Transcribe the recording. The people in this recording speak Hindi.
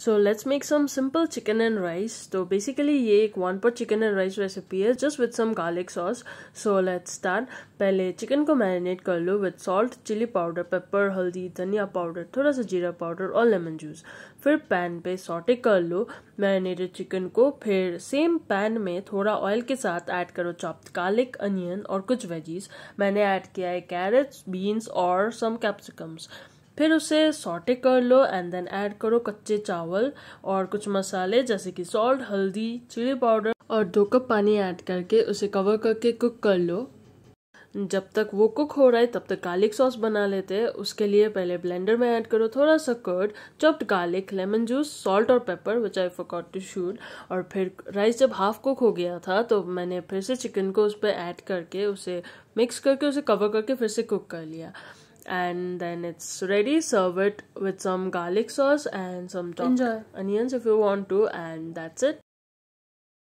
So let's make some simple chicken and rice तो बेसिकली ये एक one pot chicken and rice recipe है just with some garlic sauce so let's start पहले चिकन को मैरिनेट कर लो with salt chilli powder pepper हल्दी धनिया पाउडर थोड़ा सा जीरा पाउडर और लेमन जूस फिर पैन पे सॉटे कर लो मैरिनेटेड चिकन को फिर सेम पैन में थोड़ा ऑयल के साथ ऐड करो चॉप्ड गार्लिक अनियन और कुछ वेजीज मैंने ऐड किया है कैरेट्स बीन्स और सम कैप्सिकम्स फिर उसे सॉटे कर लो एंड देन ऐड करो कच्चे चावल और कुछ मसाले जैसे कि सॉल्ट हल्दी चिली पाउडर और दो कप पानी ऐड करके उसे कवर करके कुक कर लो जब तक वो कुक हो रहा है तब तक गार्लिक सॉस बना लेते हैं उसके लिए पहले ब्लेंडर में ऐड करो थोड़ा सा curd chopped garlic lemon juice salt और pepper which I forgot to shoot और फिर राइस जब हाफ कुक हो गया था तो मैंने फिर से चिकन को उस पर ऐड करके उसे मिक्स करके उसे कवर करके फिर से कुक कर लिया and then it's ready serve it with some garlic sauce and some Enjoy. onions if you want to and that's it